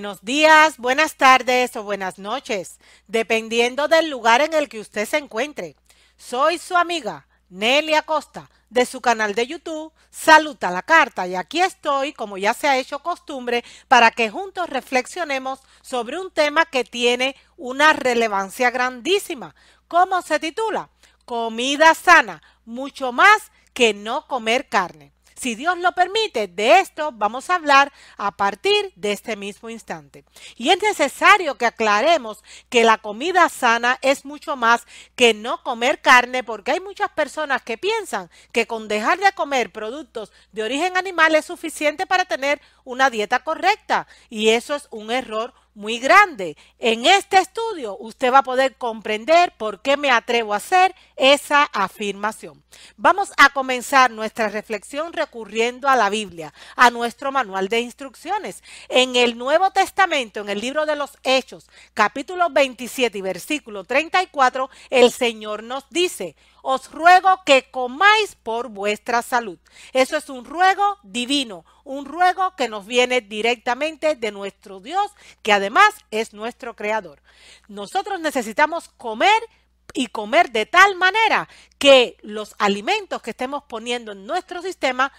buenos días, buenas tardes o buenas noches, dependiendo del lugar en el que usted se encuentre. Soy su amiga Nelly Acosta de su canal de YouTube Saluta la Carta y aquí estoy, como ya se ha hecho costumbre, para que juntos reflexionemos sobre un tema que tiene una relevancia grandísima. ¿Cómo se titula? Comida sana, mucho más que no comer carne. Si Dios lo permite, de esto vamos a hablar a partir de este mismo instante. Y es necesario que aclaremos que la comida sana es mucho más que no comer carne, porque hay muchas personas que piensan que con dejar de comer productos de origen animal es suficiente para tener una dieta correcta. Y eso es un error muy grande. En este estudio usted va a poder comprender por qué me atrevo a hacer esa afirmación. Vamos a comenzar nuestra reflexión recurriendo a la Biblia, a nuestro manual de instrucciones. En el Nuevo Testamento, en el libro de los Hechos, capítulo 27 y versículo 34, el Señor nos dice, os ruego que comáis por vuestra salud. Eso es un ruego divino, un ruego que nos viene directamente de nuestro Dios, que además es nuestro creador. Nosotros necesitamos comer y comer de tal manera que los alimentos que estemos poniendo en nuestro sistema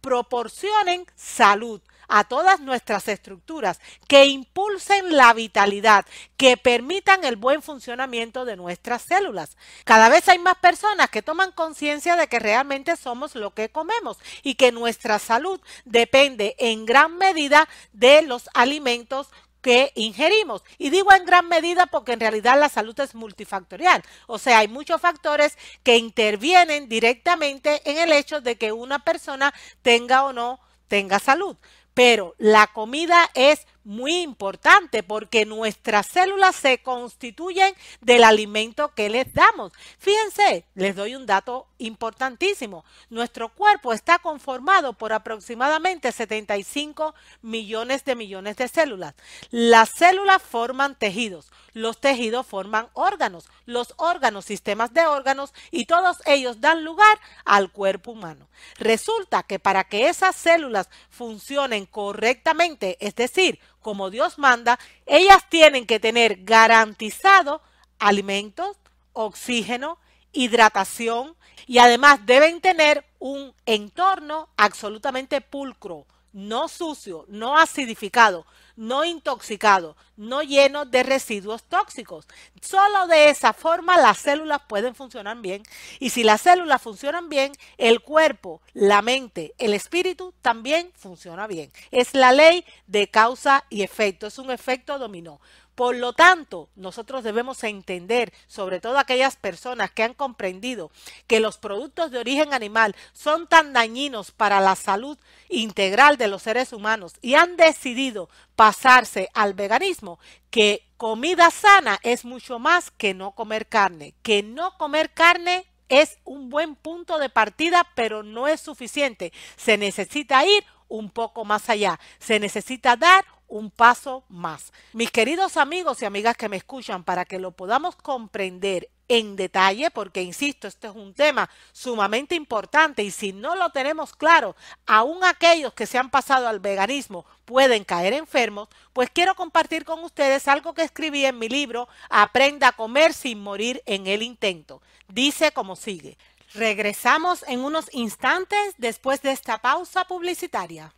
proporcionen salud a todas nuestras estructuras, que impulsen la vitalidad, que permitan el buen funcionamiento de nuestras células. Cada vez hay más personas que toman conciencia de que realmente somos lo que comemos y que nuestra salud depende en gran medida de los alimentos que ingerimos. Y digo en gran medida porque en realidad la salud es multifactorial. O sea, hay muchos factores que intervienen directamente en el hecho de que una persona tenga o no tenga salud. Pero la comida es muy importante porque nuestras células se constituyen del alimento que les damos. Fíjense, les doy un dato importantísimo. Nuestro cuerpo está conformado por aproximadamente 75 millones de millones de células. Las células forman tejidos, los tejidos forman órganos, los órganos sistemas de órganos y todos ellos dan lugar al cuerpo humano. Resulta que para que esas células funcionen correctamente, es decir, como Dios manda, ellas tienen que tener garantizado alimentos, oxígeno, hidratación y además deben tener un entorno absolutamente pulcro, no sucio, no acidificado, no intoxicado no lleno de residuos tóxicos. Solo de esa forma las células pueden funcionar bien. Y si las células funcionan bien, el cuerpo, la mente, el espíritu también funciona bien. Es la ley de causa y efecto, es un efecto dominó. Por lo tanto, nosotros debemos entender, sobre todo aquellas personas que han comprendido que los productos de origen animal son tan dañinos para la salud integral de los seres humanos y han decidido para pasarse al veganismo, que comida sana es mucho más que no comer carne, que no comer carne es un buen punto de partida, pero no es suficiente. Se necesita ir un poco más allá, se necesita dar un paso más. Mis queridos amigos y amigas que me escuchan, para que lo podamos comprender en detalle, porque insisto, este es un tema sumamente importante y si no lo tenemos claro, aún aquellos que se han pasado al veganismo pueden caer enfermos, pues quiero compartir con ustedes algo que escribí en mi libro Aprenda a comer sin morir en el intento. Dice como sigue. Regresamos en unos instantes después de esta pausa publicitaria.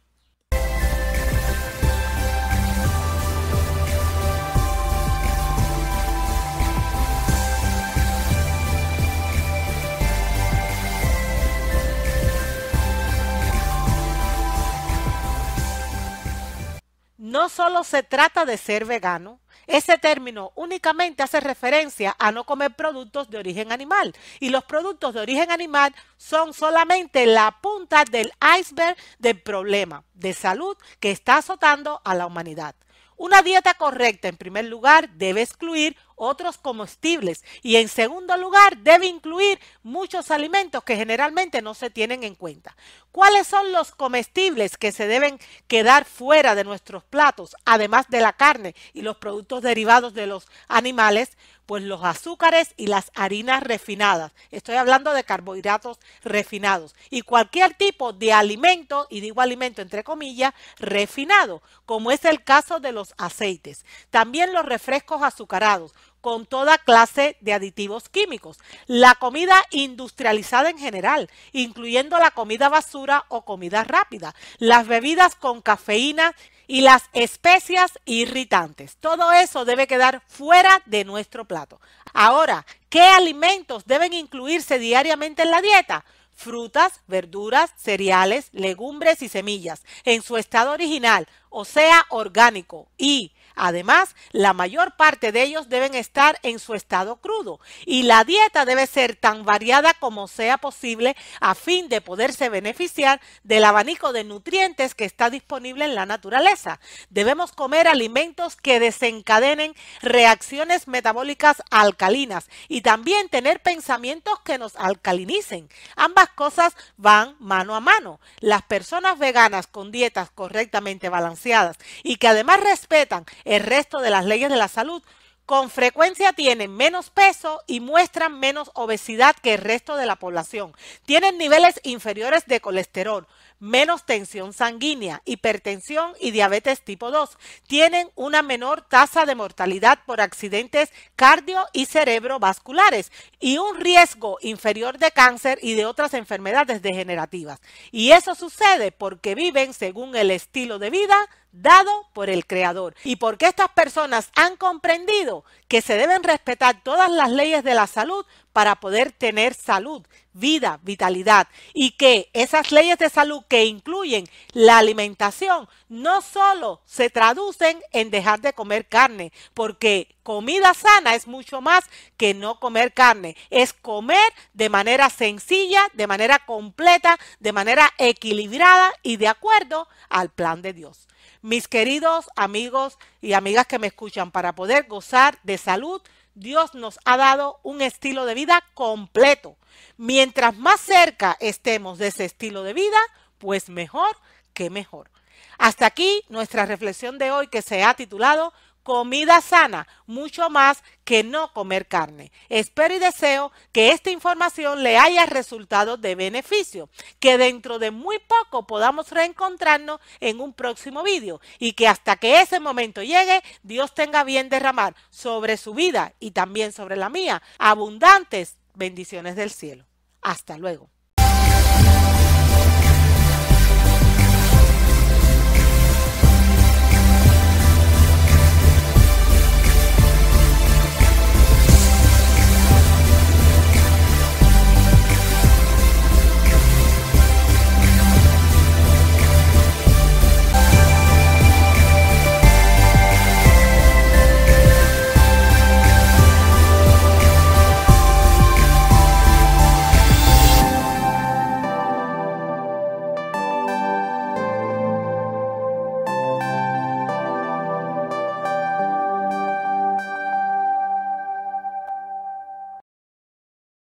no solo se trata de ser vegano, ese término únicamente hace referencia a no comer productos de origen animal y los productos de origen animal son solamente la punta del iceberg del problema de salud que está azotando a la humanidad. Una dieta correcta, en primer lugar, debe excluir otros comestibles y en segundo lugar debe incluir muchos alimentos que generalmente no se tienen en cuenta. ¿Cuáles son los comestibles que se deben quedar fuera de nuestros platos, además de la carne y los productos derivados de los animales? Pues los azúcares y las harinas refinadas. Estoy hablando de carbohidratos refinados y cualquier tipo de alimento, y digo alimento entre comillas, refinado, como es el caso de los aceites. También los refrescos azucarados con toda clase de aditivos químicos. La comida industrializada en general, incluyendo la comida basura o comida rápida, las bebidas con cafeína y las especias irritantes. Todo eso debe quedar fuera de nuestro plato. Ahora, ¿qué alimentos deben incluirse diariamente en la dieta? frutas, verduras, cereales, legumbres y semillas en su estado original, o sea, orgánico, y Además, la mayor parte de ellos deben estar en su estado crudo y la dieta debe ser tan variada como sea posible a fin de poderse beneficiar del abanico de nutrientes que está disponible en la naturaleza. Debemos comer alimentos que desencadenen reacciones metabólicas alcalinas y también tener pensamientos que nos alcalinicen. Ambas cosas van mano a mano. Las personas veganas con dietas correctamente balanceadas y que además respetan el resto de las leyes de la salud, con frecuencia tienen menos peso y muestran menos obesidad que el resto de la población. Tienen niveles inferiores de colesterol, menos tensión sanguínea, hipertensión y diabetes tipo 2. Tienen una menor tasa de mortalidad por accidentes cardio y cerebrovasculares y un riesgo inferior de cáncer y de otras enfermedades degenerativas. Y eso sucede porque viven según el estilo de vida dado por el Creador. Y porque estas personas han comprendido que se deben respetar todas las leyes de la salud para poder tener salud, vida, vitalidad. Y que esas leyes de salud que incluyen la alimentación no solo se traducen en dejar de comer carne, porque comida sana es mucho más que no comer carne, es comer de manera sencilla, de manera completa, de manera equilibrada y de acuerdo al plan de Dios. Mis queridos amigos y amigas que me escuchan, para poder gozar de salud, Dios nos ha dado un estilo de vida completo. Mientras más cerca estemos de ese estilo de vida, pues mejor que mejor. Hasta aquí nuestra reflexión de hoy que se ha titulado comida sana, mucho más que no comer carne. Espero y deseo que esta información le haya resultado de beneficio, que dentro de muy poco podamos reencontrarnos en un próximo vídeo y que hasta que ese momento llegue, Dios tenga bien derramar sobre su vida y también sobre la mía abundantes bendiciones del cielo. Hasta luego.